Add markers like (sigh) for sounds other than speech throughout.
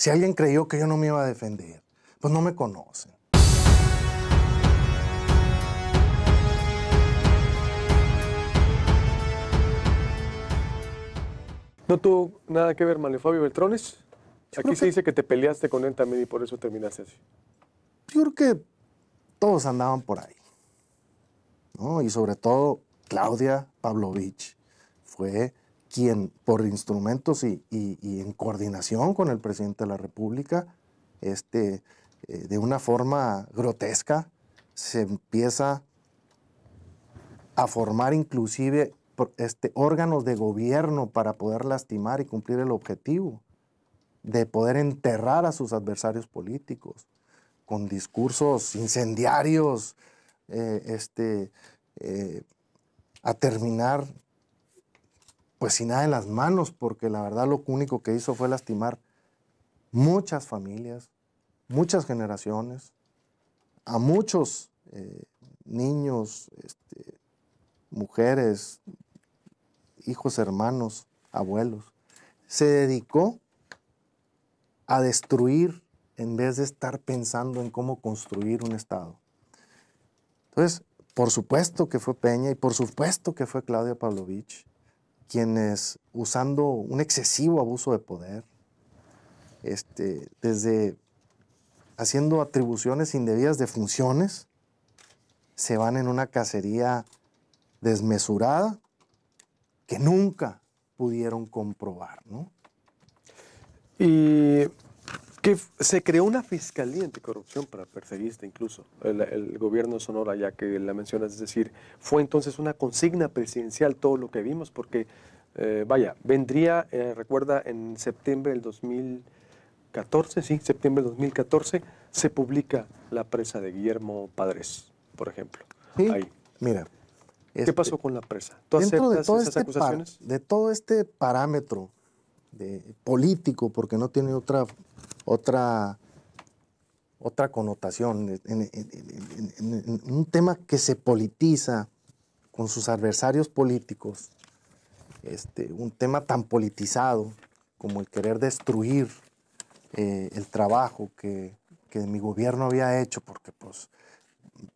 Si alguien creyó que yo no me iba a defender, pues no me conocen. No tuvo nada que ver Fabio Beltrones. Aquí se dice que te peleaste con él también y por eso terminaste así. Yo creo que todos andaban por ahí. Y sobre todo Claudia Pavlovich fue quien por instrumentos y, en coordinación con el presidente de la República, este, eh, de una forma grotesca, se empieza a formar inclusive este, órganos de gobierno para poder lastimar y cumplir el objetivo de poder enterrar a sus adversarios políticos con discursos incendiarios, eh, este, eh, a terminar pues sin nada en las manos, porque la verdad lo único que hizo fue lastimar muchas familias, muchas generaciones, a muchos eh, niños, este, mujeres, hijos, hermanos, abuelos. Se dedicó a destruir en vez de estar pensando en cómo construir un Estado. Entonces, por supuesto que fue Peña y por supuesto que fue Claudia Pavlovich quienes usando un excesivo abuso de poder, este, desde haciendo atribuciones indebidas de funciones, se van en una cacería desmesurada que nunca pudieron comprobar, Y que se creó una fiscalía anticorrupción para perseguirte este incluso, el, gobierno de Sonora, ya que la mencionas, es decir, fue entonces una consigna presidencial todo lo que vimos, porque, eh, vaya, vendría, eh, recuerda, en septiembre del 2014, sí, septiembre del 2014, se publica la presa de Guillermo Padres, por ejemplo. ahí. mira. ¿Qué pasó este, con la presa? ¿Tú aceptas esas este acusaciones? De todo este parámetro político, porque no tiene otra, otra, otra connotación, un tema que se politiza con sus adversarios políticos, este, un tema tan politizado como el querer destruir eh, el trabajo que, que, mi gobierno había hecho, porque pues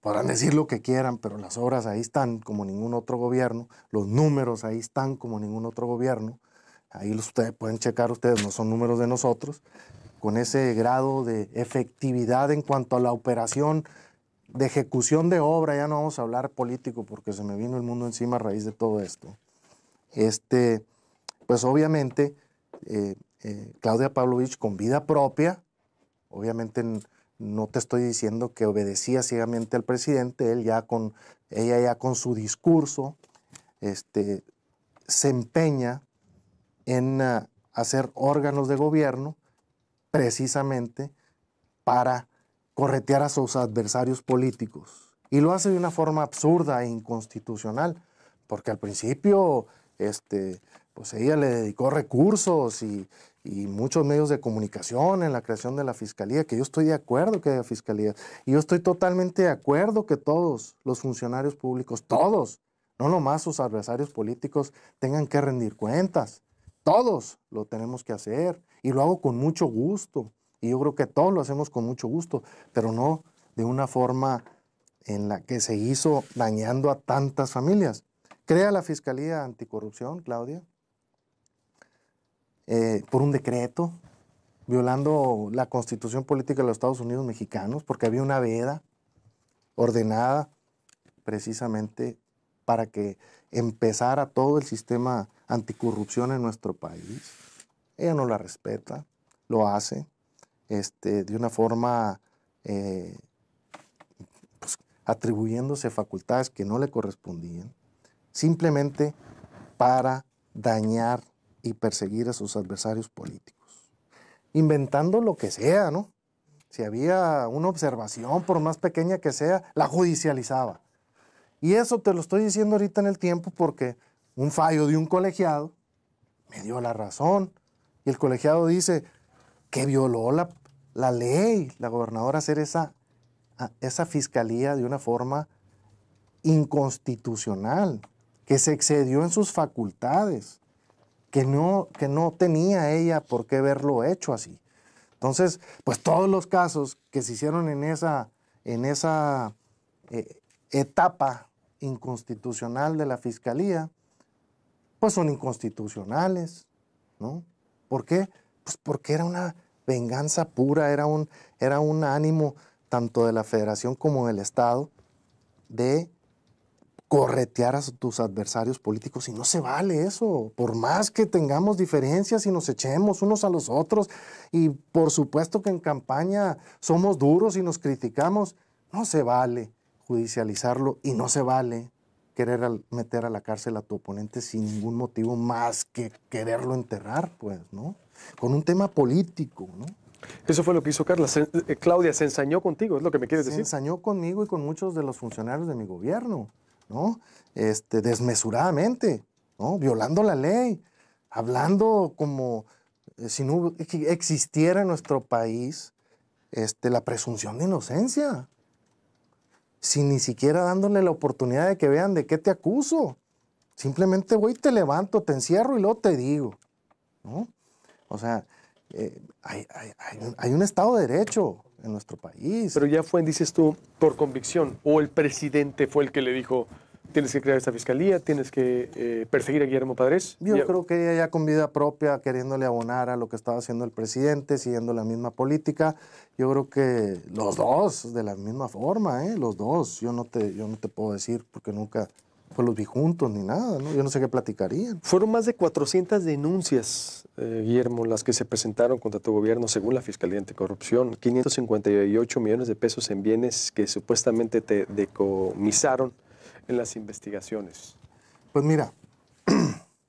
podrán decir lo que quieran, pero las obras ahí están como ningún otro gobierno, los números ahí están como ningún otro gobierno, ahí ustedes pueden checar ustedes, no son números de nosotros, con ese grado de efectividad en cuanto a la operación de ejecución de obra, ya no vamos a hablar político porque se me vino el mundo encima a raíz de todo esto. Este, pues obviamente, eh, eh, Claudia Pavlovich con vida propia, obviamente no te estoy diciendo que obedecía ciegamente al presidente, él ya con, ella ya con su discurso, este, se empeña en ah, hacer órganos de gobierno precisamente para corretear a sus adversarios políticos. Y lo hace de una forma absurda e inconstitucional, porque al principio este, pues ella le dedicó recursos y, y, muchos medios de comunicación en la creación de la fiscalía, que yo estoy de acuerdo que haya fiscalía. Y yo estoy totalmente de acuerdo que todos los funcionarios públicos, todos, no nomás sus adversarios políticos, tengan que rendir cuentas. Todos lo tenemos que hacer y lo hago con mucho gusto. Y yo creo que todos lo hacemos con mucho gusto, pero no de una forma en la que se hizo dañando a tantas familias. Crea la Fiscalía Anticorrupción, Claudia, eh, por un decreto, violando la constitución política de los Estados Unidos mexicanos, porque había una veda ordenada precisamente para que empezara todo el sistema anticorrupción en nuestro país. Ella no la respeta, lo hace este, de una forma eh, pues, atribuyéndose facultades que no le correspondían, simplemente para dañar y perseguir a sus adversarios políticos, inventando lo que sea, ¿no? Si había una observación, por más pequeña que sea, la judicializaba. Y eso te lo estoy diciendo ahorita en el tiempo porque un fallo de un colegiado, me dio la razón. Y el colegiado dice que violó la, ley, la gobernadora, hacer esa, esa fiscalía de una forma inconstitucional, que se excedió en sus facultades, que no, que no tenía ella por qué verlo hecho así. Entonces, pues todos los casos que se hicieron en esa, en esa eh, etapa inconstitucional de la fiscalía, pues, son inconstitucionales, ¿no? ¿Por qué? Pues porque era una venganza pura, era un, era un ánimo tanto de la federación como del Estado de corretear a tus adversarios políticos y no se vale eso, por más que tengamos diferencias y nos echemos unos a los otros y por supuesto que en campaña somos duros y nos criticamos, no se vale judicializarlo y no se vale querer meter a la cárcel a tu oponente sin ningún motivo más que quererlo enterrar, pues, ¿no? Con un tema político, ¿no? Eso fue lo que hizo Carla. Eh, Claudia se ensañó contigo, es lo que me quieres decir. Se ensañó conmigo y con muchos de los funcionarios de mi gobierno, ¿no? Este, desmesuradamente, ¿no? Violando la ley, hablando como eh, si no existiera en nuestro país este, la presunción de inocencia sin ni siquiera dándole la oportunidad de que vean de qué te acuso. Simplemente voy, te levanto, te encierro y luego te digo. ¿no? O sea, eh, hay, hay, un, Estado de Derecho en nuestro país. Pero ya fue, dices tú, por convicción, o el presidente fue el que le dijo, tienes que crear esta fiscalía, tienes que eh, perseguir a Guillermo Padres. Yo creo que ella ya con vida propia, queriéndole abonar a lo que estaba haciendo el presidente, siguiendo la misma política, yo creo que los dos, de la misma forma, ¿eh? los dos, yo no, te, yo no te puedo decir porque nunca pues, los vi juntos ni nada, ¿no? yo no sé qué platicarían. Fueron más de 400 denuncias, eh, Guillermo, las que se presentaron contra tu gobierno según la Fiscalía Anticorrupción, 558 millones de pesos en bienes que supuestamente te decomisaron en las investigaciones? Pues mira. (clears throat)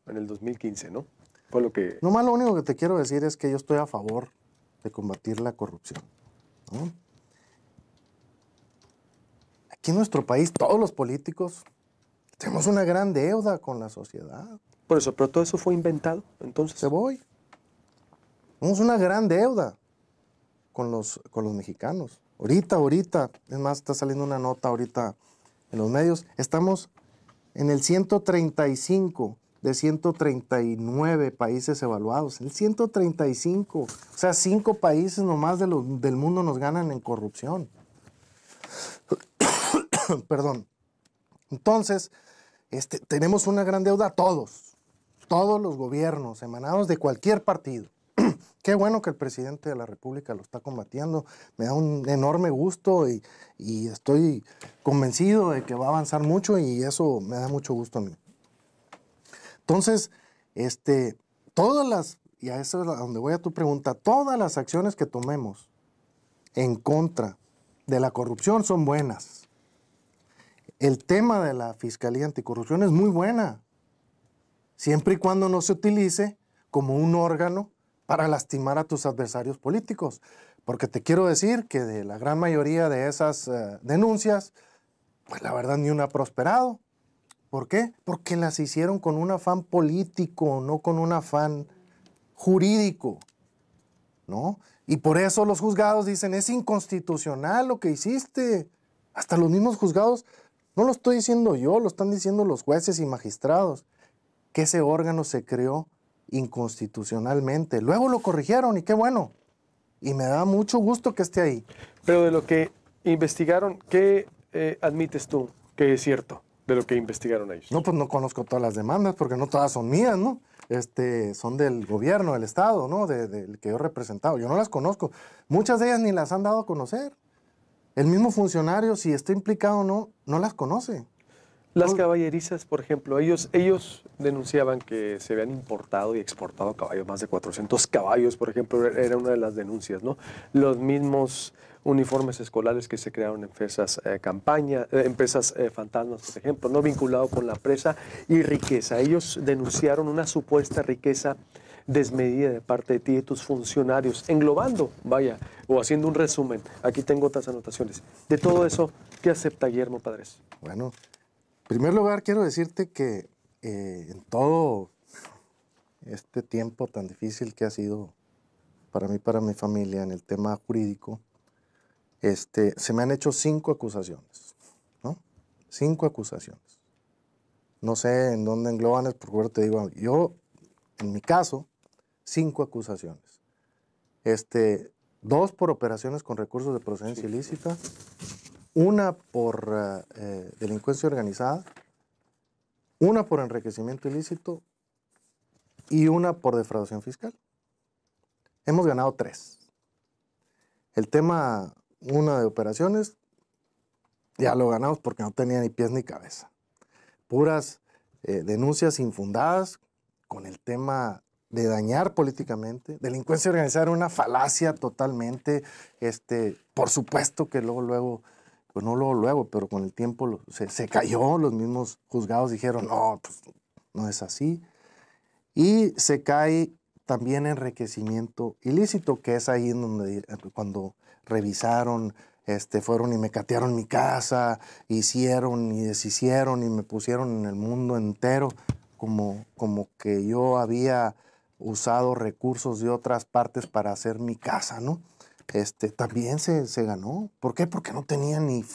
En el 2015, ¿no? Por lo que... Nomás lo único que te quiero decir es que yo estoy a favor de combatir la corrupción. Aquí en nuestro país, todos los políticos tenemos una gran deuda con la sociedad. Por eso, pero todo eso fue inventado, entonces. Se voy. Tenemos una gran deuda con los, con los mexicanos. Ahorita, ahorita, es más, está saliendo una nota ahorita en los medios, estamos en el 135 de 139 países evaluados. El 135. O sea, cinco países nomás del mundo nos ganan en corrupción. (coughs) Perdón. Entonces, este, tenemos una gran deuda todos, todos los gobiernos emanados de cualquier partido. Qué bueno que el presidente de la República lo está combatiendo. Me da un enorme gusto y, estoy convencido de que va a avanzar mucho y eso me da mucho gusto a mí. Entonces, este, todas las, y a eso es donde voy a tu pregunta, todas las acciones que tomemos en contra de la corrupción son buenas. El tema de la Fiscalía Anticorrupción es muy buena, siempre y cuando no se utilice como un órgano para lastimar a tus adversarios políticos. Porque te quiero decir que de la gran mayoría de esas eh, denuncias, pues la verdad ni una ha prosperado. ¿Por qué? Porque las hicieron con un afán político, no con un afán jurídico. ¿No? Y por eso los juzgados dicen, es inconstitucional lo que hiciste. Hasta los mismos juzgados, no lo estoy diciendo yo, lo están diciendo los jueces y magistrados, que ese órgano se creó inconstitucionalmente. Luego lo corrigieron y qué bueno. Y me da mucho gusto que esté ahí. Pero de lo que investigaron, ¿qué eh, admites tú que es cierto de lo que investigaron ellos? No, pues no conozco todas las demandas porque no todas son mías, ¿no? Este, son del gobierno, del Estado, ¿no? del que yo he representado. Yo no las conozco. Muchas de ellas ni las han dado a conocer. El mismo funcionario, si está implicado o no, no las conoce. Las caballerizas, por ejemplo, ellos, ellos denunciaban que se habían importado y exportado caballos, más de 400 caballos, por ejemplo, era una de las denuncias, ¿no? Los mismos uniformes escolares que se crearon en empresas campañas, eh, campaña, empresas eh, eh, fantasmas, por ejemplo, no vinculado con la presa y riqueza. Ellos denunciaron una supuesta riqueza desmedida de parte de ti y de tus funcionarios, englobando, vaya, o haciendo un resumen. Aquí tengo otras anotaciones. De todo eso, ¿qué acepta Guillermo Padres? Bueno, primer lugar, quiero decirte que eh, en todo este tiempo tan difícil que ha sido para mí, para mi familia, en el tema jurídico, este, se me han hecho cinco acusaciones, ¿no? Cinco acusaciones. No sé en dónde engloban, porque te digo, yo, en mi caso, cinco acusaciones. Este, dos por operaciones con recursos de procedencia ilícita, una por eh, eh, delincuencia organizada, una por enriquecimiento ilícito y una por defraudación fiscal. Hemos ganado tres. El tema, una de operaciones, ya lo ganamos porque no tenía ni pies ni cabeza. Puras eh, denuncias infundadas con el tema de dañar políticamente, delincuencia organizada era una falacia totalmente, este, por supuesto que luego, luego pues no luego, luego, pero con el tiempo se, cayó, los mismos juzgados dijeron, no, pues no es así. Y se cae también enriquecimiento ilícito, que es ahí en donde, cuando revisaron, este, fueron y me catearon mi casa, hicieron y deshicieron y me pusieron en el mundo entero como que yo había usado recursos de otras partes para hacer mi casa, ¿no? Este, también se, se, ganó. ¿Por qué? Porque no tenía ni,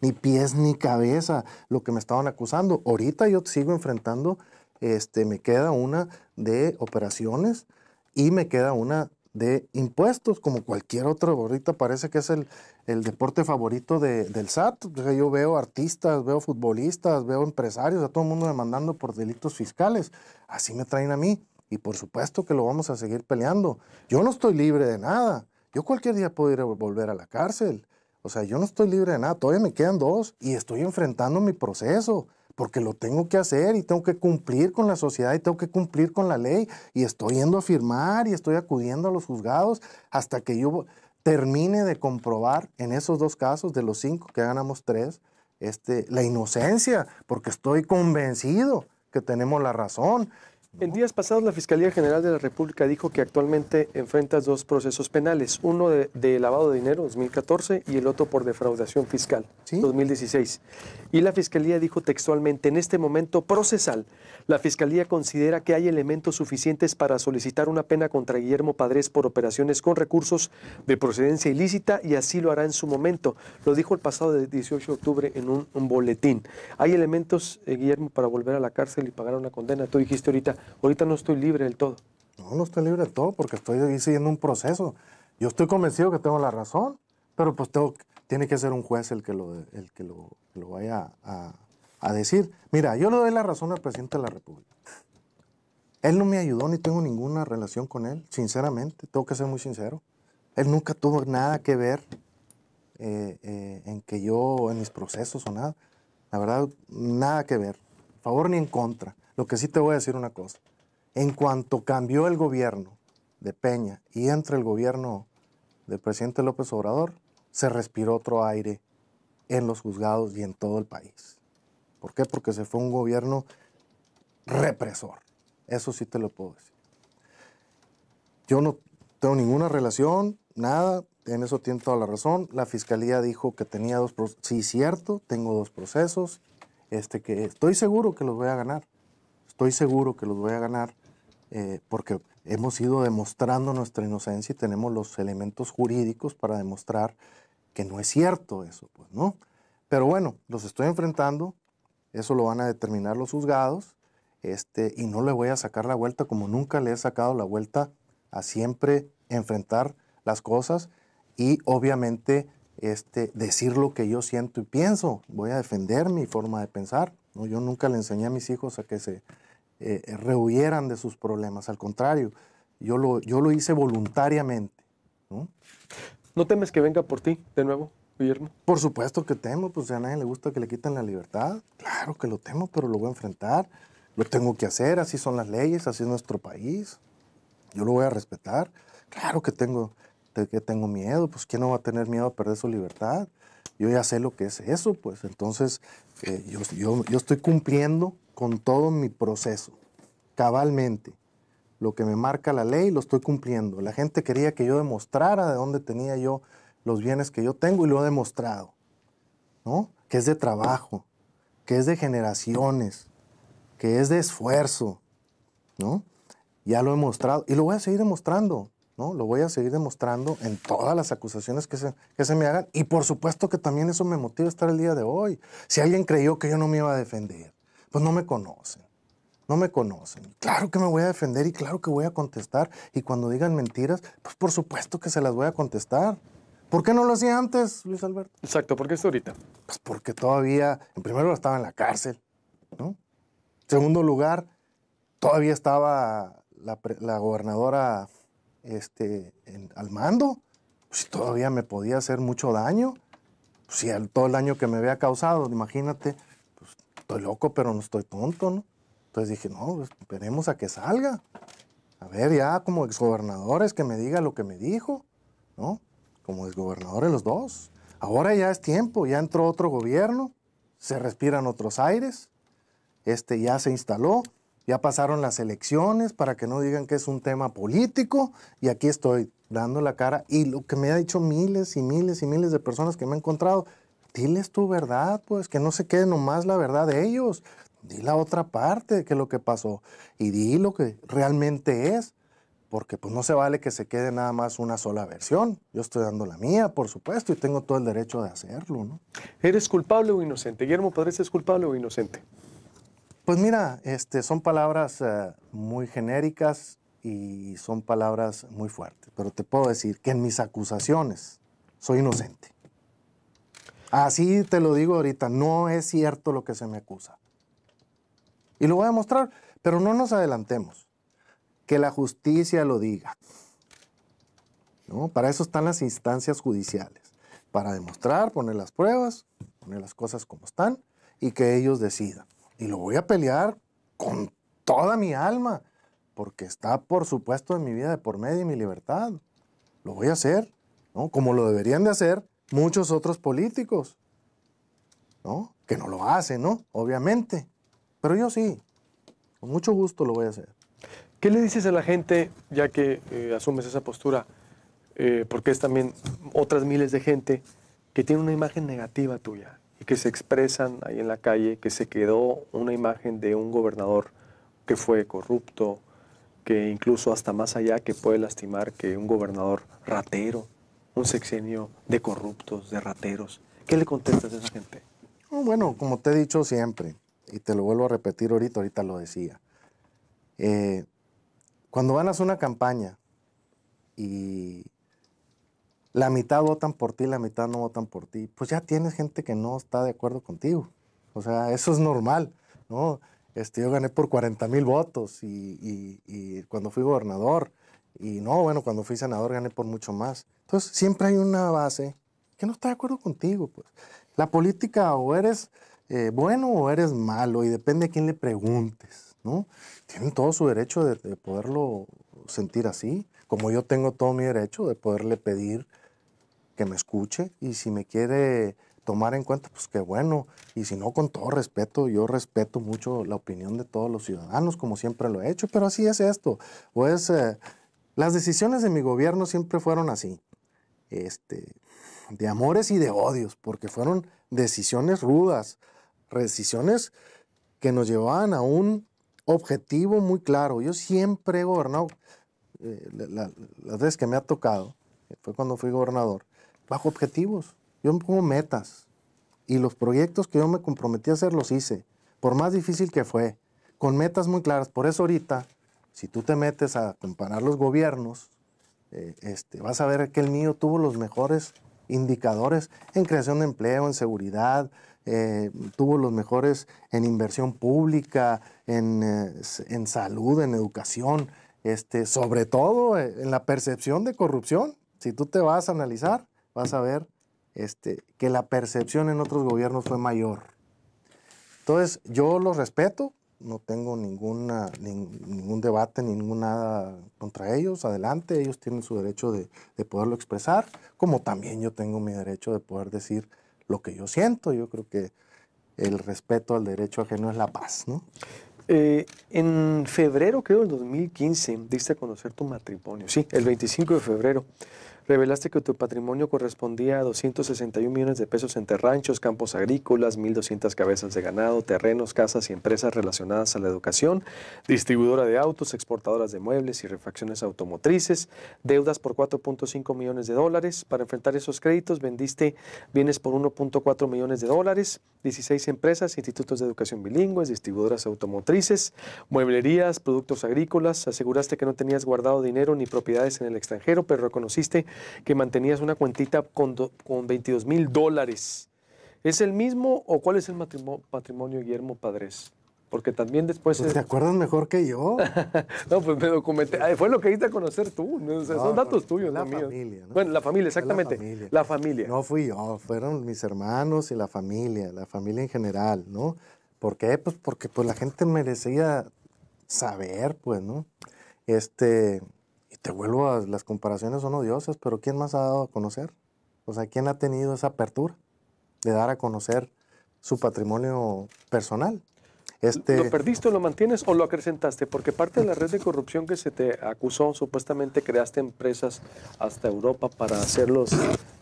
ni, pies ni cabeza lo que me estaban acusando. Ahorita yo sigo enfrentando, este, me queda una de operaciones y me queda una de impuestos, como cualquier otro. Ahorita parece que es el, el deporte favorito del SAT. yo veo artistas, veo futbolistas, veo empresarios, a todo el mundo demandando por delitos fiscales. Así me traen a mí. Y por supuesto que lo vamos a seguir peleando. Yo no estoy libre de nada. Yo cualquier día puedo ir a volver a la cárcel. O sea, yo no estoy libre de nada, todavía me quedan dos y estoy enfrentando mi proceso porque lo tengo que hacer y tengo que cumplir con la sociedad y tengo que cumplir con la ley y estoy yendo a firmar y estoy acudiendo a los juzgados hasta que yo termine de comprobar en esos dos casos de los cinco que ganamos tres este, la inocencia porque estoy convencido que tenemos la razón en días pasados, la Fiscalía General de la República dijo que actualmente enfrentas dos procesos penales, uno de, lavado de dinero 2014 y el otro por defraudación fiscal 2016. Y la Fiscalía dijo textualmente, en este momento procesal, la Fiscalía considera que hay elementos suficientes para solicitar una pena contra Guillermo Padres por operaciones con recursos de procedencia ilícita y así lo hará en su momento. Lo dijo el pasado 18 de octubre en un, boletín. Hay elementos, eh, Guillermo, para volver a la cárcel y pagar una condena. Tú dijiste ahorita ahorita no estoy libre del todo. No, no estoy libre del todo porque estoy siguiendo un proceso. Yo estoy convencido que tengo la razón, pero pues tengo, tiene que ser un juez el que lo, el que lo, vaya a, decir. Mira, yo le doy la razón al presidente de la República. Él no me ayudó ni tengo ninguna relación con él, sinceramente, tengo que ser muy sincero. Él nunca tuvo nada que ver eh, eh, en que yo, en mis procesos o nada. La verdad, nada que ver, favor ni en contra. Lo que sí te voy a decir una cosa. En cuanto cambió el gobierno de Peña y entra el gobierno del presidente López Obrador, se respiró otro aire en los juzgados y en todo el país. ¿Por qué? Porque se fue un gobierno represor. Eso sí te lo puedo decir. Yo no tengo ninguna relación, nada, en eso tiene toda la razón. La fiscalía dijo que tenía dos procesos. Sí, cierto, tengo dos procesos, este, que estoy seguro que los voy a ganar estoy seguro que los voy a ganar eh, porque hemos ido demostrando nuestra inocencia y tenemos los elementos jurídicos para demostrar que no es cierto eso, pues, ¿no? Pero bueno, los estoy enfrentando, eso lo van a determinar los juzgados, este, y no le voy a sacar la vuelta como nunca le he sacado la vuelta a siempre enfrentar las cosas y obviamente este, decir lo que yo siento y pienso. Voy a defender mi forma de pensar. ¿no? Yo nunca le enseñé a mis hijos a que se eh, eh rehuyeran de sus problemas. Al contrario, yo lo, yo lo hice voluntariamente. ¿no? temes que venga por ti de nuevo, Guillermo? Por supuesto que temo, pues a nadie le gusta que le quiten la libertad. Claro que lo temo, pero lo voy a enfrentar. Lo tengo que hacer, así son las leyes, así es nuestro país. Yo lo voy a respetar. Claro que tengo, que tengo miedo, pues ¿quién no va a tener miedo a perder su libertad? Yo ya sé lo que es eso, pues entonces eh, yo, yo, yo estoy cumpliendo con todo mi proceso, cabalmente. Lo que me marca la ley lo estoy cumpliendo. La gente quería que yo demostrara de dónde tenía yo los bienes que yo tengo y lo he demostrado. ¿No? Que es de trabajo, que es de generaciones, que es de esfuerzo, ¿no? Ya lo he mostrado y lo voy a seguir demostrando, ¿no? Lo voy a seguir demostrando en todas las acusaciones que se, que se me hagan y por supuesto que también eso me motiva a estar el día de hoy. Si alguien creyó que yo no me iba a defender, pues no me conocen. No me conocen. Claro que me voy a defender y claro que voy a contestar. Y cuando digan mentiras, pues por supuesto que se las voy a contestar. ¿Por qué no lo hacía antes, Luis Alberto? Exacto, ¿por qué esto ahorita? Pues porque todavía, en primer lugar, estaba en la cárcel, ¿no? En segundo lugar, todavía estaba la, gobernadora este, al mando. Pues, si todavía me podía hacer mucho daño. Si todo el daño que me había causado, imagínate, estoy loco, pero no estoy tonto, ¿no? Entonces dije, no, pues, esperemos a que salga. A ver, ya como exgobernadores que me diga lo que me dijo, ¿no? Como exgobernadores los dos. Ahora ya es tiempo, ya entró otro gobierno, se respiran otros aires, este ya se instaló, ya pasaron las elecciones para que no digan que es un tema político y aquí estoy dando la cara y lo que me ha dicho miles y miles y miles de personas que me han encontrado diles tu verdad, pues que no se quede nomás la verdad de ellos. Di la otra parte que lo que pasó y di lo que realmente es, porque pues no se vale que se quede nada más una sola versión. Yo estoy dando la mía, por supuesto, y tengo todo el derecho de hacerlo, ¿no? ¿Eres culpable o inocente? Guillermo Padres es culpable o inocente. Pues mira, este, son palabras eh, muy genéricas y son palabras muy fuertes, pero te puedo decir que en mis acusaciones soy inocente. Así te lo digo ahorita, no es cierto lo que se me acusa. Y lo voy a demostrar, pero no nos adelantemos. Que la justicia lo diga. ¿No? Para eso están las instancias judiciales, para demostrar, poner las pruebas, poner las cosas como están y que ellos decidan. Y lo voy a pelear con toda mi alma, porque está por supuesto en mi vida de por medio y mi libertad. Lo voy a hacer, Como lo deberían de hacer muchos otros políticos, ¿no? Que no lo hacen, ¿no? Obviamente. Pero yo sí, con mucho gusto lo voy a hacer. ¿Qué le dices a la gente, ya que eh, asumes esa postura, eh, porque es también otras miles de gente que tiene una imagen negativa tuya y que se expresan ahí en la calle, que se quedó una imagen de un gobernador que fue corrupto, que incluso hasta más allá que puede lastimar que un gobernador ratero, un sexenio de corruptos, de rateros. ¿Qué le contestas a esa gente? Oh, bueno, como te he dicho siempre, y te lo vuelvo a repetir ahorita, ahorita lo decía, eh, cuando hacer una campaña y la mitad votan por ti, la mitad no votan por ti, pues ya tienes gente que no está de acuerdo contigo. O sea, eso es normal, ¿no? Este, yo gané por 40 mil votos y, cuando fui gobernador, y no, bueno, cuando fui senador gané por mucho más. Entonces, siempre hay una base que no está de acuerdo contigo. Pues. La política o eres eh, bueno o eres malo, y depende a quién le preguntes, ¿no? Tienen todo su derecho de, poderlo sentir así, como yo tengo todo mi derecho de poderle pedir que me escuche y si me quiere tomar en cuenta, pues qué bueno. Y si no, con todo respeto, yo respeto mucho la opinión de todos los ciudadanos, como siempre lo he hecho, pero así es esto. Pues las decisiones de mi gobierno siempre fueron así. Este, de amores y de odios, porque fueron decisiones rudas, decisiones que nos llevaban a un objetivo muy claro. Yo siempre he gobernado, eh, la, las veces que me ha tocado, eh, fue cuando fui gobernador, bajo objetivos. Yo me pongo metas y los proyectos que yo me comprometí a hacer los hice, por más difícil que fue, con metas muy claras. Por eso ahorita, si tú te metes a comparar los gobiernos, eh, este, vas a ver que el mío tuvo los mejores indicadores en creación de empleo, en seguridad, eh, tuvo los mejores en inversión pública, en, eh, salud, en educación, este, sobre todo en la percepción de corrupción. Si tú te vas a analizar, vas a ver este, que la percepción en otros gobiernos fue mayor. Entonces, yo los respeto, no tengo ninguna, ningún debate, ninguna nada contra ellos. Adelante, ellos tienen su derecho de, poderlo expresar, como también yo tengo mi derecho de poder decir lo que yo siento. Yo creo que el respeto al derecho ajeno es la paz, ¿no? Eh, en febrero, creo, del 2015, diste a conocer tu matrimonio. Sí, el 25 de febrero revelaste que tu patrimonio correspondía a 261 millones de pesos entre ranchos, campos agrícolas, 1.200 cabezas de ganado, terrenos, casas y empresas relacionadas a la educación, distribuidora de autos, exportadoras de muebles y refacciones automotrices, deudas por 4.5 millones de dólares. Para enfrentar esos créditos vendiste bienes por 1.4 millones de dólares, 16 empresas, institutos de educación bilingües, distribuidoras automotrices, mueblerías, productos agrícolas. Aseguraste que no tenías guardado dinero ni propiedades en el extranjero, pero reconociste que mantenías una cuentita con, 22 mil dólares. ¿Es el mismo o cuál es el patrimonio Guillermo Padres? Porque también después... Pues, ¿Te acuerdas mejor que yo? (laughs) no, pues me documenté. fue lo que diste a conocer tú. son datos pues, tuyos, la no Familia, Bueno, la familia, exactamente. La familia. No fui yo, fueron mis hermanos y la familia, la familia en general, ¿no? ¿Por qué? Pues porque pues, la gente merecía saber, pues, ¿no? Este, te vuelvo a, las comparaciones son odiosas, pero ¿quién más ha dado a conocer? O sea, ¿quién ha tenido esa apertura de dar a conocer su patrimonio personal? Este ¿Lo perdiste o lo mantienes o lo acrecentaste? Porque parte de la red de corrupción que se te acusó, supuestamente creaste empresas hasta Europa para hacer los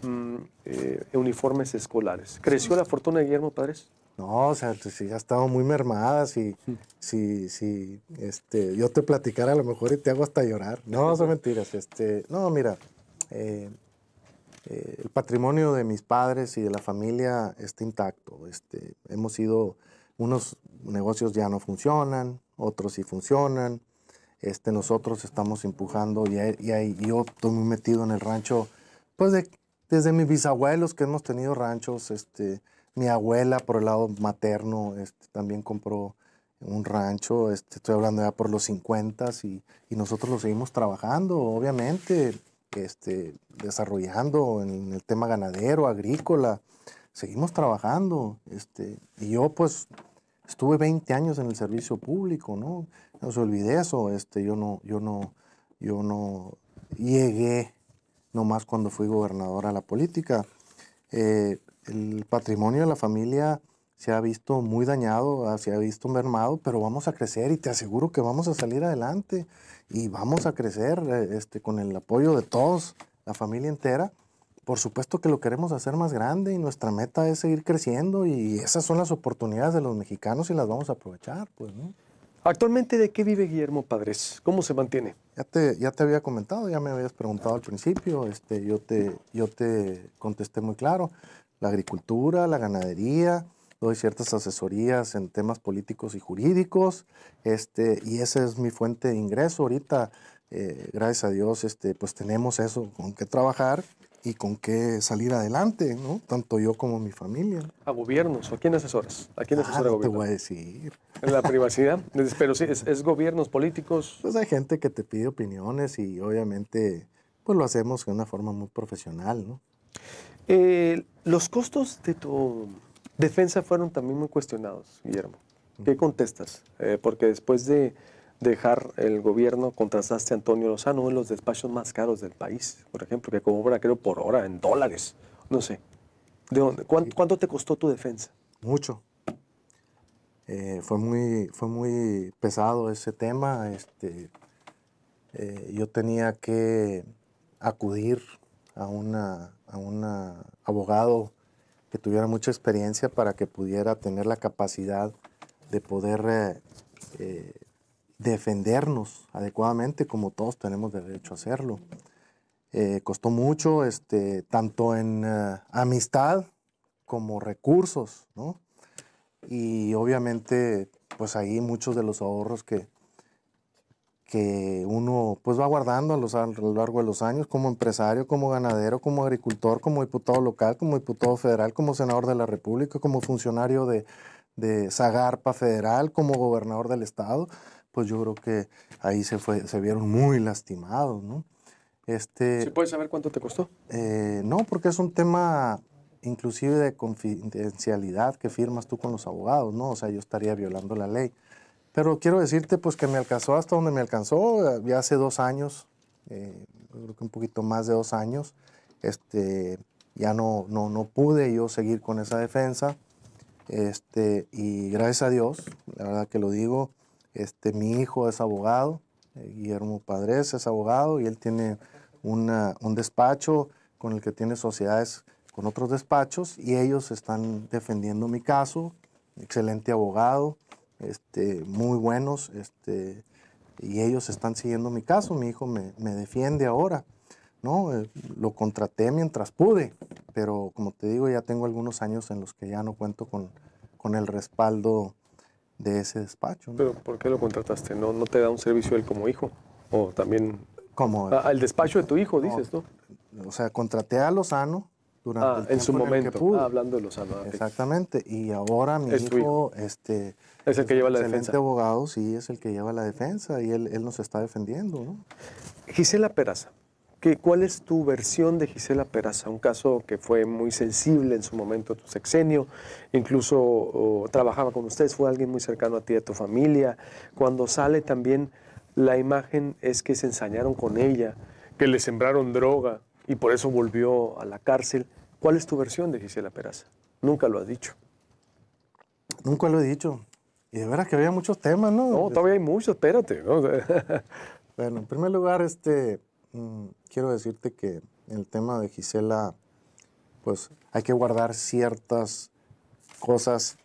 mm, eh, uniformes escolares. ¿Creció la fortuna de Guillermo Padres? No, o sea, si ha estado muy mermada. Si, si, este, yo te platicara a lo mejor y te hago hasta llorar. No, son (laughs) mentiras. Este, no, mira, eh, eh, el patrimonio de mis padres y de la familia está intacto. Este, hemos sido unos negocios ya no funcionan, otros sí funcionan. Este, nosotros estamos empujando y, y yo estoy muy metido en el rancho, pues de, desde mis bisabuelos que hemos tenido ranchos, este, mi abuela por el lado materno este, también compró un rancho, este, estoy hablando ya por los 50 y, y nosotros lo seguimos trabajando, obviamente, este, desarrollando en el tema ganadero, agrícola, seguimos trabajando. Este, y yo pues estuve 20 años en el servicio público, ¿no? No se olvide eso, este, yo no, yo no, yo no llegué nomás cuando fui gobernador a la política. Eh, el patrimonio de la familia se ha visto muy dañado, ah, se ha visto mermado, pero vamos a crecer y te aseguro que vamos a salir adelante y vamos a crecer eh, este, con el apoyo de todos, la familia entera por supuesto que lo queremos hacer más grande y nuestra meta es seguir creciendo y esas son las oportunidades de los mexicanos y las vamos a aprovechar, pues, Actualmente, ¿de qué vive Guillermo Padres? ¿Cómo se mantiene? Ya te, ya te había comentado, ya me habías preguntado al principio, este, yo, te, yo te contesté muy claro, la agricultura, la ganadería, doy ciertas asesorías en temas políticos y jurídicos, este, y esa es mi fuente de ingreso ahorita. Eh, gracias a Dios, este, pues tenemos eso con que trabajar y con qué salir adelante, ¿no? Tanto yo como mi familia. ¿A gobiernos? ¿A quién asesoras? Ah, ¿A quién asesora gobierno? te voy a decir. ¿En la privacidad? (laughs) Pero sí, es, gobiernos, políticos? Pues hay gente que te pide opiniones y obviamente pues lo hacemos de una forma muy profesional, ¿no? Eh, los costos de tu defensa fueron también muy cuestionados, Guillermo. ¿Qué contestas? Eh, porque después de dejar el gobierno, contrastaste a Antonio Lozano, en los despachos más caros del país, por ejemplo, que cobra, creo, por hora, en dólares, no sé. ¿De dónde? ¿Cuánto, te costó tu defensa? Mucho. Eh, fue, muy, fue muy pesado ese tema. Este, eh, yo tenía que acudir a, una, a un abogado que tuviera mucha experiencia para que pudiera tener la capacidad de poder eh, defendernos adecuadamente como todos tenemos derecho a hacerlo. Eh, costó mucho, este, tanto en eh, amistad como recursos, ¿no? Y obviamente, pues ahí muchos de los ahorros que, uno pues va guardando a, lo largo de los años como empresario, como ganadero, como agricultor, como diputado local, como diputado federal, como senador de la República, como funcionario de, de Zagarpa Federal, como gobernador del Estado pues yo creo que ahí se, fue, se vieron muy lastimados, ¿no? Este, ¿Sí puedes saber cuánto te costó? Eh, no, porque es un tema inclusive de confidencialidad que firmas tú con los abogados, ¿no? O sea, yo estaría violando la ley. Pero quiero decirte, pues, que me alcanzó hasta donde me alcanzó, eh, ya hace dos años, eh, creo que un poquito más de dos años, este, ya no, no, no pude yo seguir con esa defensa, este, y gracias a Dios, la verdad que lo digo, este, mi hijo es abogado, eh, Guillermo Padres es abogado y él tiene un despacho con el que tiene sociedades con otros despachos y ellos están defendiendo mi caso. Excelente abogado, este, muy buenos, este, y ellos están siguiendo mi caso. Mi hijo me, defiende ahora, ¿no? Eh, lo contraté mientras pude, pero como te digo, ya tengo algunos años en los que ya no cuento con, con el respaldo de ese despacho. Pero ¿por qué lo contrataste? ¿No, ¿No te da un servicio él como hijo? ¿O también... Como... Ah, al despacho de tu hijo, dices, ¿no? O sea, contraté a Lozano durante ah, el en su momento, que ah, hablando de Lozano. Exactamente, y ahora mi hijo, este... Es el que lleva la defensa. Excelente abogado, sí, es el que lleva la defensa y él, él nos está defendiendo, ¿no? Gisela Peraza, ¿Cuál es tu versión de Gisela Peraza? Un caso que fue muy sensible en su momento, tu sexenio, incluso trabajaba con ustedes, fue alguien muy cercano a ti, a tu familia. Cuando sale también la imagen es que se ensañaron con ella, que le sembraron droga y por eso volvió a la cárcel. ¿Cuál es tu versión de Gisela Peraza? Nunca lo has dicho. Nunca lo he dicho. Y de verdad que había muchos temas, ¿no? No, todavía hay muchos, espérate. (laughs) bueno, en primer lugar, este, Mm, quiero decirte que el tema de Gisela, pues hay que guardar ciertas cosas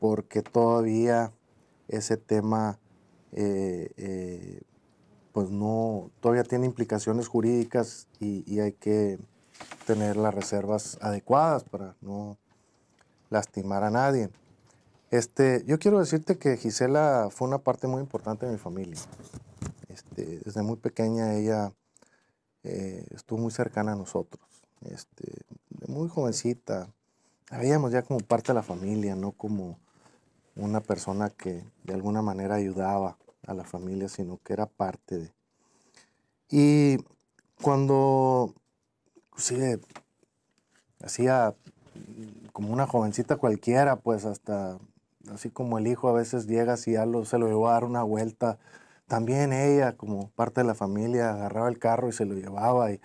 porque todavía ese tema, eh, eh, pues no, todavía tiene implicaciones jurídicas y, y hay que tener las reservas adecuadas para no lastimar a nadie. Este, yo quiero decirte que Gisela fue una parte muy importante de mi familia desde muy pequeña ella eh, estuvo muy cercana a nosotros. Este, muy jovencita, Habíamos ya como parte de la familia, no como una persona que de alguna manera ayudaba a la familia, sino que era parte de. Y cuando sí, hacía como una jovencita cualquiera, pues hasta así como el hijo a veces llega si se lo llevó a dar una vuelta también ella, como parte de la familia, agarraba el carro y se lo llevaba y,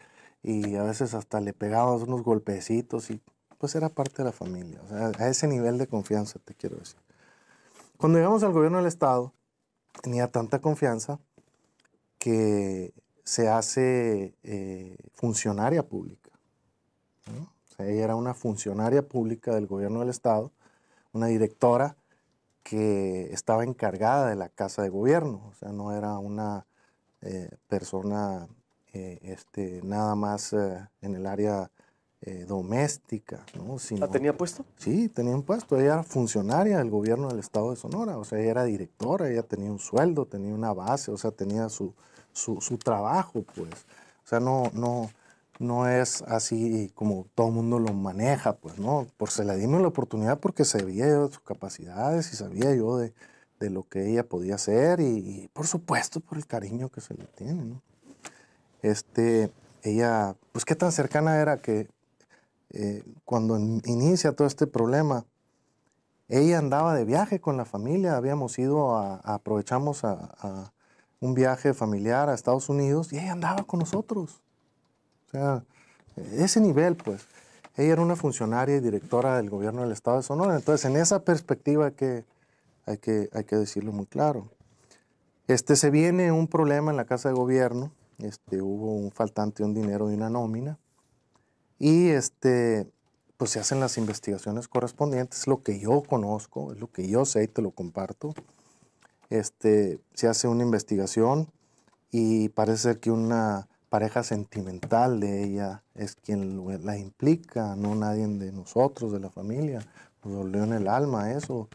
a veces hasta le pegaba unos golpecitos y pues era parte de la familia. a ese nivel de confianza te quiero decir. Cuando llegamos al gobierno del Estado, tenía tanta confianza que se hace eh, funcionaria pública. ella era una funcionaria pública del gobierno del Estado, una directora que estaba encargada de la casa de gobierno, o sea, no era una eh, persona eh, este, nada más eh, en el área doméstica, ¿no? ¿La tenía puesto? Sí, tenía un puesto, ella era funcionaria del gobierno del estado de Sonora, o sea, ella era directora, ella tenía un sueldo, tenía una base, o sea, tenía su, su, su trabajo, pues, o sea, no, no, no es así como todo el mundo lo maneja, pues, ¿no? Por se le dimos la oportunidad porque sabía yo de sus capacidades y sabía yo de, lo que ella podía hacer y, por supuesto por el cariño que se le tiene, ¿no? Este, ella, pues qué tan cercana era que eh, cuando inicia todo este problema, ella andaba de viaje con la familia, habíamos ido aprovechamos un viaje familiar a Estados Unidos y ella andaba con nosotros o sea, ese nivel, pues. Ella era una funcionaria y directora del gobierno del Estado de Sonora. Entonces, en esa perspectiva hay que, hay que, hay que decirlo muy claro. Este, se viene un problema en la Casa de Gobierno. Este, hubo un faltante de un dinero de una nómina. Y este, pues se hacen las investigaciones correspondientes. Lo que yo conozco, es lo que yo sé y te lo comparto. Este, se hace una investigación y parece ser que una pareja sentimental de ella es quien la implica, no nadie de nosotros, de la familia. Nos dolió en el alma eso.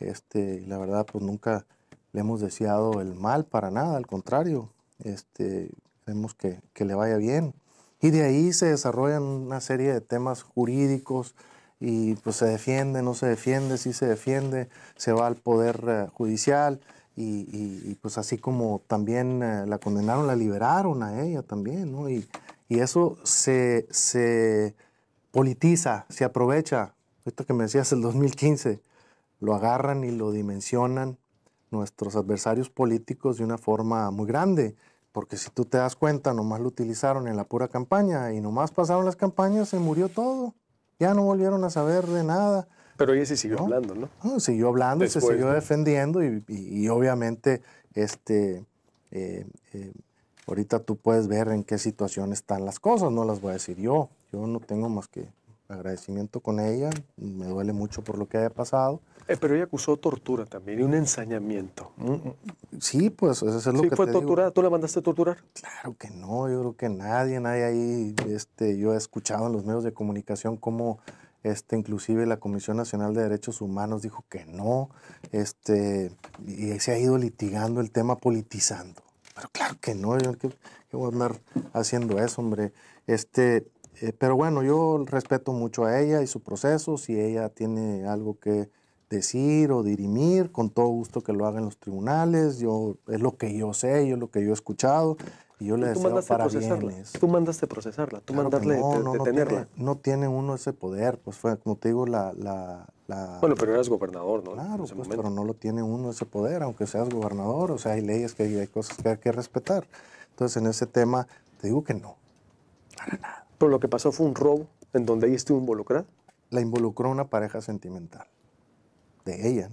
Este, la verdad, pues nunca le hemos deseado el mal para nada, al contrario, este, queremos que, que le vaya bien. Y de ahí se desarrollan una serie de temas jurídicos y pues se defiende, no se defiende, sí se defiende, se va al poder eh, judicial y, pues así como también eh, la condenaron, la liberaron a ella también, ¿no? Y, eso se, se, politiza, se aprovecha. esto que me decías el 2015, lo agarran y lo dimensionan nuestros adversarios políticos de una forma muy grande, porque si tú te das cuenta, nomás lo utilizaron en la pura campaña y nomás pasaron las campañas, se murió todo. Ya no volvieron a saber de nada. Pero ella sí siguió hablando, ¿no? Siguió hablando, se siguió defendiendo y, obviamente este, eh, eh, ahorita tú puedes ver en qué situación están las cosas, no las voy a decir yo. Yo no tengo más que agradecimiento con ella, me duele mucho por lo que haya pasado. Eh, pero ella acusó tortura también y un ensañamiento. Mm, mm, sí, pues eso es lo sí, que fue torturada. ¿Tú la mandaste a torturar? Claro que no, yo creo que nadie, nadie ahí, este, yo he escuchado en los medios de comunicación cómo este, inclusive la Comisión Nacional de Derechos Humanos dijo que no, este, y se ha ido litigando el tema politizando. Pero claro que no, yo que, voy a andar haciendo eso, hombre. Este, eh, pero bueno, yo respeto mucho a ella y su proceso, si ella tiene algo que decir o dirimir, con todo gusto que lo hagan los tribunales, yo, es lo que yo sé, yo es lo que yo he escuchado, y yo le tú para Tú mandaste procesarla, tú claro mandaste no, no, detenerla. No tiene, no tiene, uno ese poder, pues fue, como te digo, la... bueno, pero eras gobernador, ¿no? Claro, pues, pero no lo tiene uno ese poder, aunque seas gobernador, o sea, hay leyes que hay cosas que hay que respetar. Entonces, en ese tema, te digo que no, para nada. Pero lo que pasó fue un robo, en donde ella estuvo involucrada. La involucró una pareja sentimental, de ella,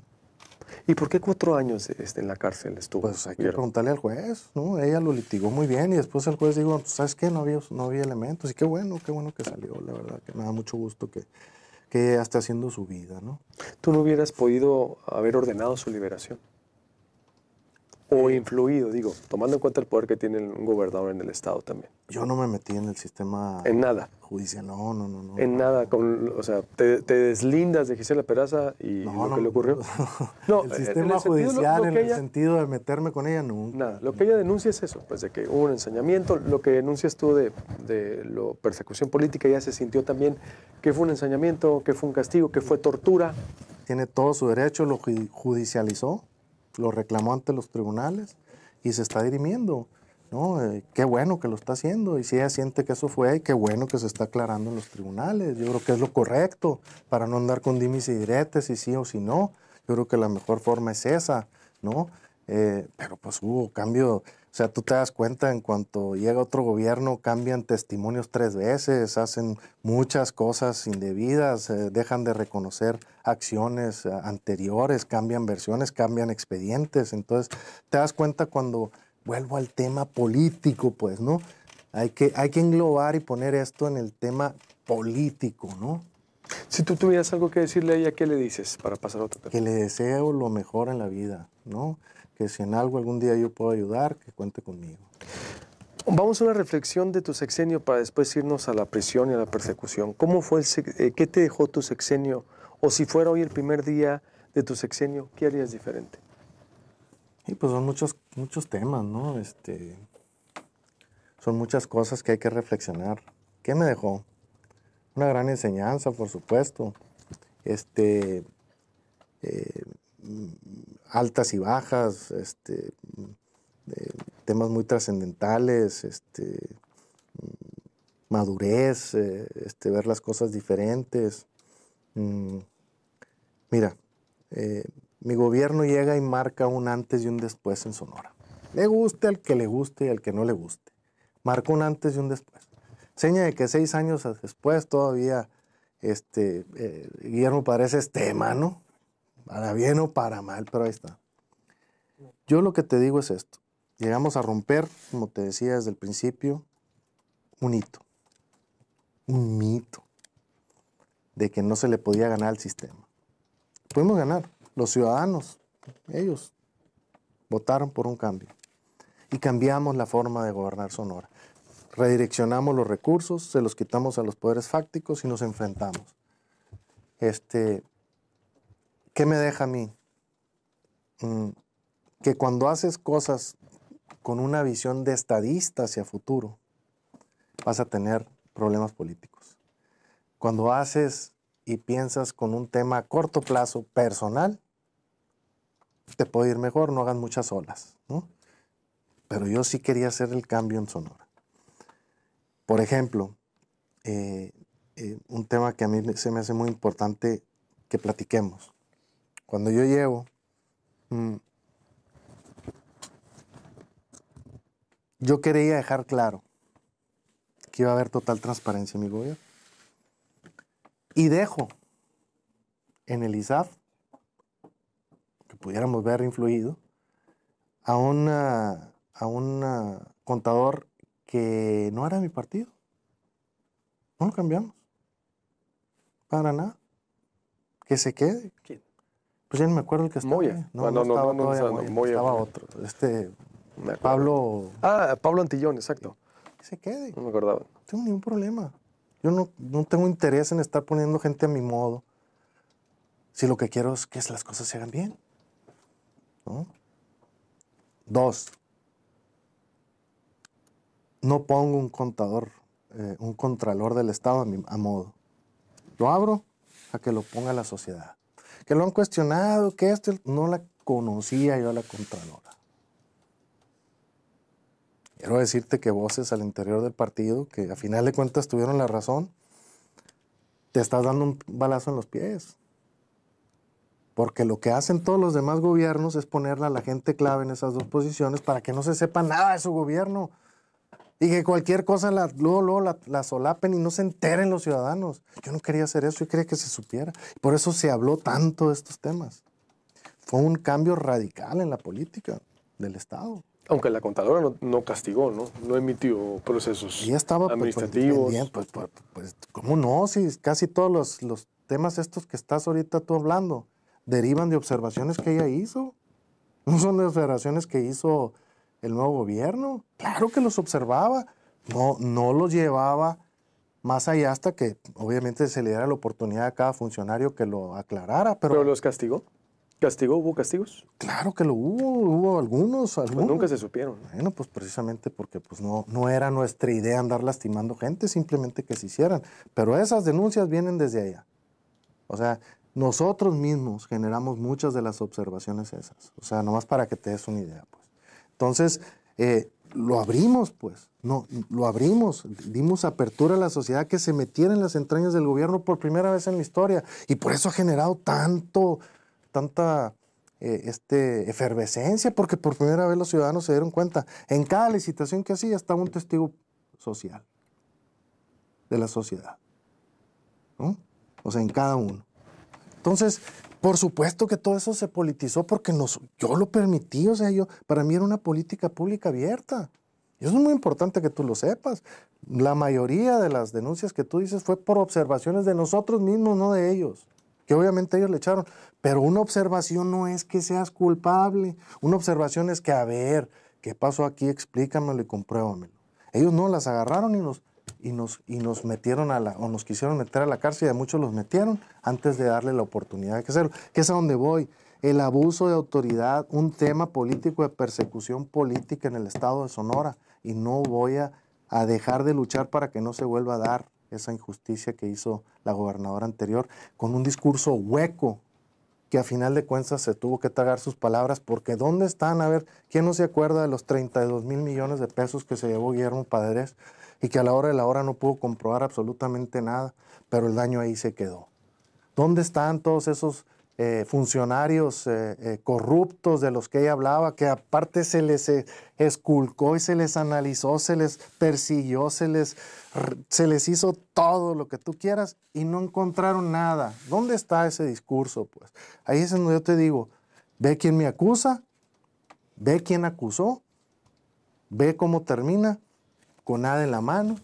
¿Y por qué cuatro años este, en la cárcel estuvo? Pues hay que preguntarle al juez, ¿no? Ella lo litigó muy bien y después el juez dijo, pues, ¿sabes qué? No había, no había elementos. Y qué bueno, qué bueno que salió, la verdad, que me da mucho gusto que, que ella esté haciendo su vida, ¿no? ¿Tú no hubieras podido haber ordenado su liberación? o influido, digo, tomando en cuenta el poder que tiene un gobernador en el Estado también. Yo no me metí en el sistema en nada. judicial, no, no, no. no en nada, con, o sea, te, deslindas de Gisela Peraza y lo que le ocurrió. No, (laughs) el sistema judicial en el sentido de meterme con ella nunca. Nada, lo que ella denuncia es eso, pues de que hubo un ensañamiento, lo que denuncias tú de, de persecución política, ella se sintió también que fue un ensañamiento, que fue un castigo, que fue tortura. Tiene todo su derecho, lo judicializó lo reclamó ante los tribunales y se está dirimiendo. ¿no? Eh, qué bueno que lo está haciendo y si ella siente que eso fue, qué bueno que se está aclarando en los tribunales. Yo creo que es lo correcto para no andar con dimis y diretes, si sí o si no. Yo creo que la mejor forma es esa, ¿no? Eh, pero pues hubo cambio o sea, tú te das cuenta en cuanto llega otro gobierno, cambian testimonios tres veces, hacen muchas cosas indebidas, eh, dejan de reconocer acciones eh, anteriores, cambian versiones, cambian expedientes. Entonces, te das cuenta cuando vuelvo al tema político, pues, ¿no? Hay que, hay que englobar y poner esto en el tema político, ¿no? Si tú tuvieras algo que decirle a ella, ¿qué le dices para pasar a otro tema? Que le deseo lo mejor en la vida, ¿no? que si en algo algún día yo puedo ayudar, que cuente conmigo. Vamos a una reflexión de tu sexenio para después irnos a la prisión y a la persecución. ¿Cómo fue eh, qué te dejó tu sexenio? O si fuera hoy el primer día de tu sexenio, ¿qué harías diferente? Y pues son muchos, muchos temas, ¿no? Este, son muchas cosas que hay que reflexionar. ¿Qué me dejó? Una gran enseñanza, por supuesto. Este, eh, altas y bajas, este, mm, eh, temas muy trascendentales, este, mm, madurez, eh, este, ver las cosas diferentes. Mm, mira, eh, mi gobierno llega y marca un antes y un después en Sonora. Le guste al que le guste y al que no le guste. Marca un antes y un después. Seña de que seis años después todavía este, Guillermo parece es tema, ¿no? para bien o para mal, pero ahí está. Yo lo que te digo es esto. Llegamos a romper, como te decía desde el principio, un hito, un mito de que no se le podía ganar al sistema. Pudimos ganar, los ciudadanos, ellos votaron por un cambio y cambiamos la forma de gobernar Sonora. Redireccionamos los recursos, se los quitamos a los poderes fácticos y nos enfrentamos. Este, ¿Qué me deja a mí? Mm, que cuando haces cosas con una visión de estadista hacia futuro, vas a tener problemas políticos. Cuando haces y piensas con un tema a corto plazo personal, te puede ir mejor, no hagas muchas olas. Pero yo sí quería hacer el cambio en Sonora. Por ejemplo, eh, eh, un tema que a mí se me hace muy importante que platiquemos. Cuando yo llevo, mm, yo quería dejar claro que iba a haber total transparencia en mi gobierno. Y dejo en el ISAF, que pudiéramos ver influido, a, una, a un ah, contador que no era mi partido. No lo cambiamos. Para nada. Que se quede. Pues no me acuerdo el que estaba. Ah, no, no, no, estaba otro. Este, Pablo... Ah, Pablo Antillón, exacto. Que No me acordaba. No tengo ningún problema. Yo no, tengo interés en estar poniendo gente a mi modo. Si lo que quiero es que las cosas se hagan bien. ¿No? Dos. No pongo un contador, eh, un contralor del Estado a, mi, a modo. Lo abro a que lo ponga la sociedad que lo han cuestionado, que esto... no la conocía yo a la Contralora. Quiero decirte que voces al interior del partido, que a final de cuentas tuvieron la razón, te estás dando un balazo en los pies. Porque lo que hacen todos los demás gobiernos es ponerla a la gente clave en esas dos posiciones para que no se sepa nada de su gobierno. Y que cualquier cosa la, luego, la, solapen y no se enteren los ciudadanos. Yo no quería hacer eso, yo quería que se supiera. Por eso se habló tanto de estos temas. Fue un cambio radical en la política del Estado. Aunque la contadora no, castigó, ¿no? No emitió procesos estaba, pues, pues, administrativos. Pues, pues, pues, ¿cómo no? Si casi todos los, los temas estos que estás ahorita tú hablando derivan de observaciones que ella hizo. No son observaciones que hizo el nuevo gobierno. Claro que los observaba, no, no los llevaba más allá hasta que obviamente se le diera la oportunidad a cada funcionario que lo aclarara. ¿Pero, los castigó? ¿Castigó? ¿Hubo castigos? Claro que lo hubo, hubo algunos. Pues algunos. nunca se supieron. Bueno, pues precisamente porque pues no, no era nuestra idea andar lastimando gente, simplemente que se hicieran. Pero esas denuncias vienen desde allá. O sea, nosotros mismos generamos muchas de las observaciones esas. O sea, nomás para que te des una idea. Pues. Entonces, eh, lo abrimos, pues, no, lo abrimos, dimos apertura a la sociedad que se metiera en las entrañas del gobierno por primera vez en la historia y por eso ha generado tanto, tanta eh, este, efervescencia, porque por primera vez los ciudadanos se dieron cuenta, en cada licitación que hacía estaba un testigo social de la sociedad, ¿no? o sea, en cada uno. Entonces, por supuesto que todo eso se politizó porque yo lo permití, o sea, yo, para mí era una política pública abierta. Y eso es muy importante que tú lo sepas. La mayoría de las denuncias que tú dices fue por observaciones de nosotros mismos, no de ellos. Que obviamente ellos le echaron. Pero una observación no es que seas culpable. Una observación es que, a ver, ¿qué pasó aquí? Explícamelo y compruébamelo. Ellos no las agarraron y nos, y nos, y nos metieron a la, o nos quisieron meter a la cárcel y a muchos los metieron antes de darle la oportunidad de hacerlo. Que es a donde voy. El abuso de autoridad, un tema político de persecución política en el estado de Sonora. Y no voy a, dejar de luchar para que no se vuelva a dar esa injusticia que hizo la gobernadora anterior con un discurso hueco que a final de cuentas se tuvo que tragar sus palabras, porque ¿dónde están? A ver, ¿quién no se acuerda de los 32 mil millones de pesos que se llevó Guillermo Padres y que a la hora de la hora no pudo comprobar absolutamente nada, pero el daño ahí se quedó. ¿Dónde están todos esos eh, funcionarios eh, eh, corruptos de los que ella hablaba, que aparte se les esculcó y se les analizó, se les persiguió, se les, se les hizo todo lo que tú quieras y no encontraron nada. ¿Dónde está ese discurso? Pues ahí es donde yo te digo, ve quién me acusa, ve quién acusó, ve cómo termina con nada en la mano.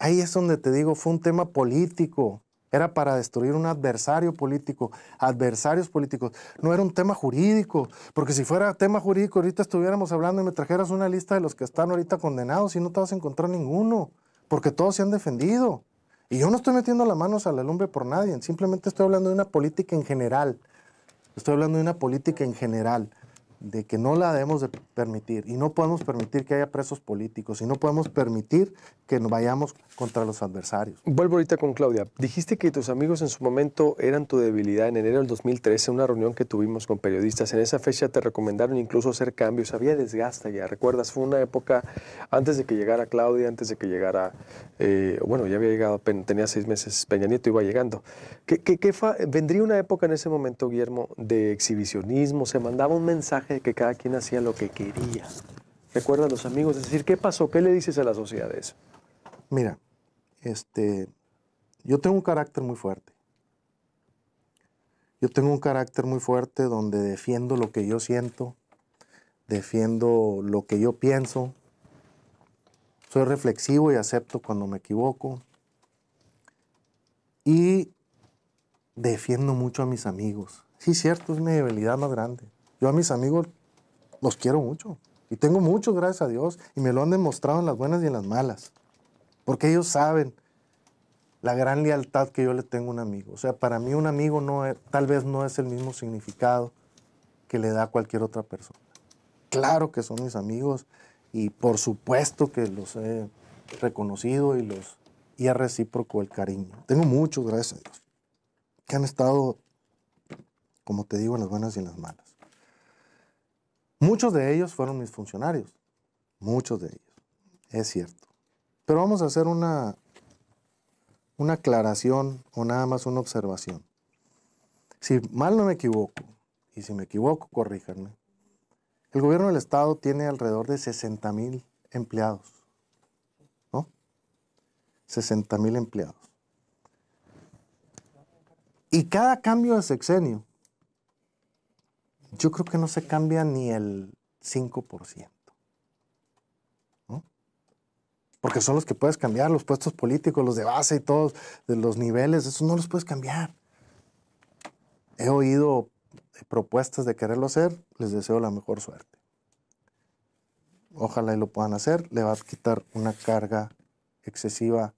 ahí es donde te digo, fue un tema político. Era para destruir un adversario político, adversarios políticos. No era un tema jurídico, porque si fuera tema jurídico, ahorita estuviéramos hablando y me trajeras una lista de los que están ahorita condenados y no te vas a encontrar ninguno, porque todos se han defendido. Y yo no estoy metiendo las manos a la lumbre por nadie, simplemente estoy hablando de una política en general. Estoy hablando de una política en general de que no la debemos de permitir y no podemos permitir que haya presos políticos y no podemos permitir que nos vayamos contra los adversarios. Vuelvo ahorita con Claudia. Dijiste que tus amigos en su momento eran tu debilidad. En enero del 2013, una reunión que tuvimos con periodistas, en esa fecha te recomendaron incluso hacer cambios. Había desgaste ya, recuerdas, fue una época antes de que llegara Claudia, antes de que llegara, eh, bueno, ya había llegado, tenía seis meses Peña Nieto, iba llegando. vendría una época en ese momento, Guillermo, de exhibicionismo? Se mandaba un mensaje de que cada quien hacía lo que quería. ¿Recuerdas los amigos, es decir, ¿qué pasó? ¿Qué le dices a la sociedad de eso? Mira, este, yo tengo un carácter muy fuerte. Yo tengo un carácter muy fuerte donde defiendo lo que yo siento, defiendo lo que yo pienso. Soy reflexivo y acepto cuando me equivoco. Y defiendo mucho a mis amigos. Sí, cierto, es mi debilidad más grande. Yo a mis amigos los quiero mucho. Y tengo muchos, gracias a Dios. Y me lo han demostrado en las buenas y en las malas porque ellos saben la gran lealtad que yo le tengo a un amigo. O sea, para mí un amigo no tal vez no es el mismo significado que le da cualquier otra persona. Claro que son mis amigos y por supuesto que los he reconocido y los y es recíproco el cariño. Tengo muchos, gracias a Dios, que han estado, como te digo, en las buenas y en las malas. Muchos de ellos fueron mis funcionarios, muchos de ellos, es cierto. Pero vamos a hacer una, una aclaración o nada más una observación. Si mal no me equivoco, y si me equivoco, corríjanme, el gobierno del Estado tiene alrededor de 60 mil empleados. ¿No? 60 mil empleados. Y cada cambio de sexenio, yo creo que no se cambia ni el 5% porque son los que puedes cambiar, los puestos políticos, los de base y todos, de los niveles, eso no los puedes cambiar. He oído propuestas de quererlo hacer, les deseo la mejor suerte. Ojalá y lo puedan hacer, le va a quitar una carga excesiva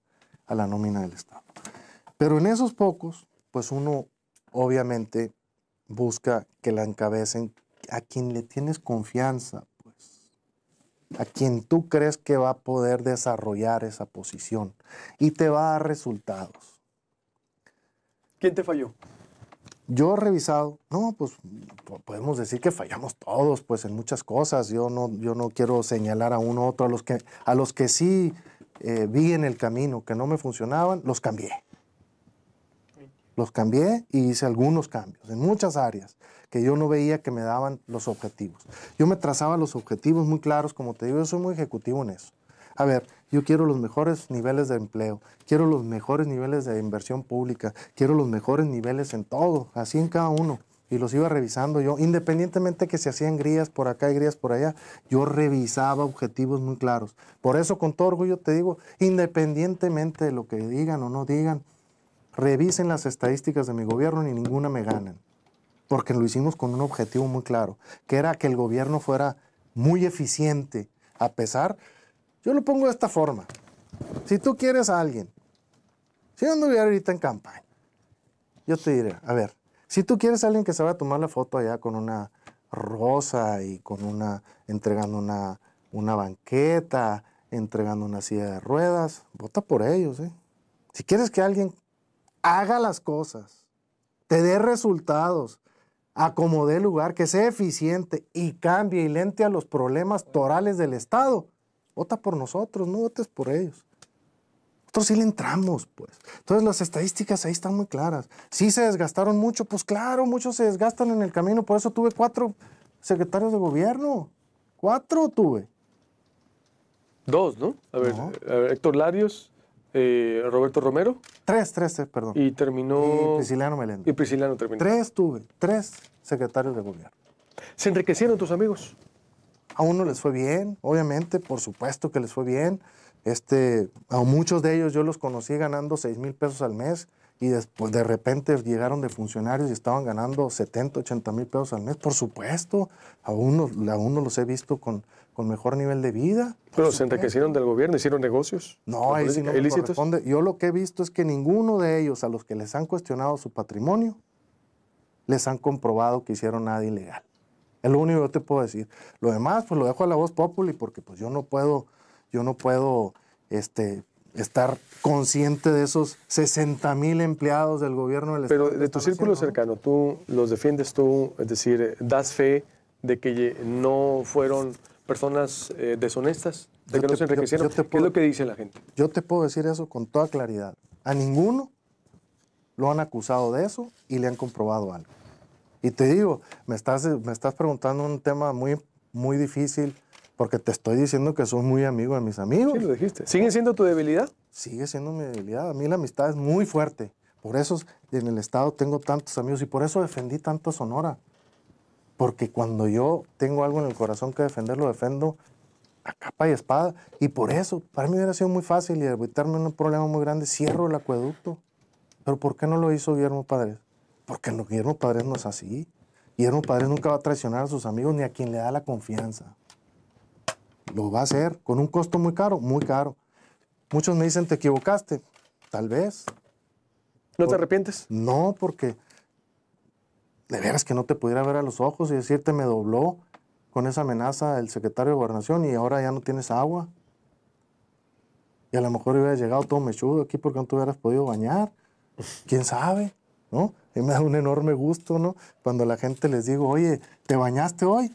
a la nómina del Estado. Pero en esos pocos, pues uno obviamente busca que la encabecen a quien le tienes confianza, a quien tú crees que va a poder desarrollar esa posición y te va a dar resultados. ¿Quién te falló? Yo he revisado, no, pues podemos decir que fallamos todos, pues en muchas cosas. Yo no, yo no quiero señalar a uno u otro, a los que, a los que sí eh, vi en el camino que no me funcionaban, los cambié. Los cambié y hice algunos cambios en muchas áreas que yo no veía que me daban los objetivos. Yo me trazaba los objetivos muy claros, como te digo, yo soy muy ejecutivo en eso. A ver, yo quiero los mejores niveles de empleo, quiero los mejores niveles de inversión pública, quiero los mejores niveles en todo, así en cada uno. Y los iba revisando yo, independientemente que se hacían grías por acá y grías por allá, yo revisaba objetivos muy claros. Por eso con todo orgullo te digo, independientemente de lo que digan o no digan, revisen las estadísticas de mi gobierno y ninguna me ganan porque lo hicimos con un objetivo muy claro, que era que el gobierno fuera muy eficiente, a pesar, yo lo pongo de esta forma, si tú quieres a alguien, si yo anduviera ahorita en campaña, yo te diré, a ver, si tú quieres a alguien que se va a tomar la foto allá con una rosa y con una, entregando una, una banqueta, entregando una silla de ruedas, vota por ellos, ¿eh? Si quieres que alguien haga las cosas, te dé resultados, acomode el lugar, que sea eficiente y cambie y lente a los problemas torales del Estado. Vota por nosotros, no votes por ellos. Nosotros sí le entramos, pues. Entonces las estadísticas ahí están muy claras. Sí se desgastaron mucho, pues claro, muchos se desgastan en el camino. Por eso tuve cuatro secretarios de gobierno. Cuatro tuve. Dos, ¿no? A ver, A ver Héctor Larios, eh, Roberto Romero. Tres, tres, eh, perdón. Y terminó... Y Priscilano Meléndez. Y Priscilano terminó. Tres tuve, tres secretarios de gobierno. ¿Se enriquecieron tus amigos? A uno les fue bien, obviamente, por supuesto que les fue bien. Este, a muchos de ellos yo los conocí ganando 6 mil pesos al mes y después de repente llegaron de funcionarios y estaban ganando 70, 80 mil pesos al mes. Por supuesto, aún no los he visto con, con mejor nivel de vida. Pero se enriquecieron del gobierno, hicieron negocios. No, pues, ahí pues, no ilícitos. Yo lo que he visto es que ninguno de ellos a los que les han cuestionado su patrimonio les han comprobado que hicieron nada ilegal. Es lo único que yo te puedo decir. Lo demás, pues lo dejo a la voz populi porque pues yo no puedo, yo no puedo este, estar consciente de esos 60 mil empleados del gobierno del Estado. Pero de tu círculo cercano, tú los defiendes tú, es decir, das fe de que no fueron personas eh, deshonestas, de que no se enriquecieron. ¿Qué es lo que dice la gente? Yo te puedo decir eso con toda claridad. A ninguno lo han acusado de eso y le han comprobado algo. Y te digo, me estás, me estás preguntando un tema muy, muy difícil, porque te estoy diciendo que soy muy amigo de mis amigos. Sí, lo dijiste. ¿Sigue siendo tu debilidad? Sigue siendo mi debilidad. A mí la amistad es muy fuerte. Por eso en el Estado tengo tantos amigos y por eso defendí tanto Sonora. Porque cuando yo tengo algo en el corazón que defender, lo defendo a capa y espada. Y por eso, para mí hubiera sido muy fácil y evitarme un problema muy grande, cierro el acueducto. Pero ¿por qué no lo hizo Guillermo Padres? Porque Guillermo Padres no es así. Guillermo Padres nunca va a traicionar a sus amigos ni a quien le da la confianza lo va a hacer con un costo muy caro, muy caro. Muchos me dicen, te equivocaste, tal vez. ¿No te arrepientes? No, porque de veras que no te pudiera ver a los ojos y decirte, me dobló con esa amenaza el secretario de gobernación y ahora ya no tienes agua. Y a lo mejor hubiera llegado todo mechudo aquí porque no te hubieras podido bañar. (laughs) ¿Quién sabe? ¿No? Y me da un enorme gusto, ¿no? Cuando la gente les digo, oye, ¿te bañaste hoy?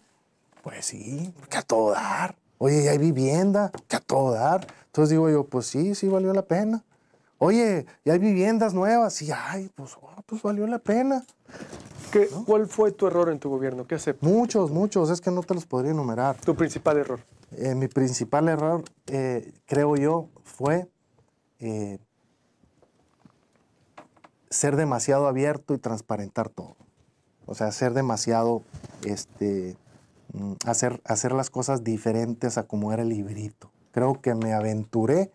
Pues sí, porque a todo dar. Oye, ya hay vivienda, que a todo dar. Entonces digo yo, pues sí, sí valió la pena. Oye, y hay viviendas nuevas. y ay, pues, ah, pues, valió la pena. ¿Qué, ¿Cuál fue tu error en tu gobierno? ¿Qué hace? Muchos, muchos. Es que no te los podría enumerar. ¿Tu principal error? Eh, mi principal error, eh, creo yo, fue eh, ser demasiado abierto y transparentar todo. O sea, ser demasiado este, Mm, hacer, hacer las cosas diferentes a como era el librito. Creo que me aventuré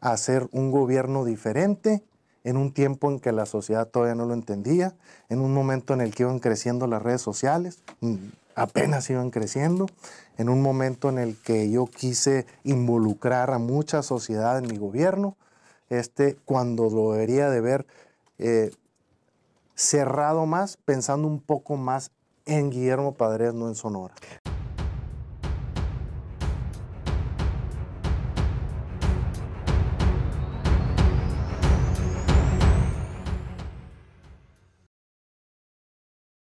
a hacer un gobierno diferente en un tiempo en que la sociedad todavía no lo entendía, en un momento en el que iban creciendo las redes sociales, mm, apenas iban creciendo, en un momento en el que yo quise involucrar a mucha sociedad en mi gobierno, este, cuando lo debería de ver eh, cerrado más, pensando un poco más en Guillermo Padres, no en Sonora.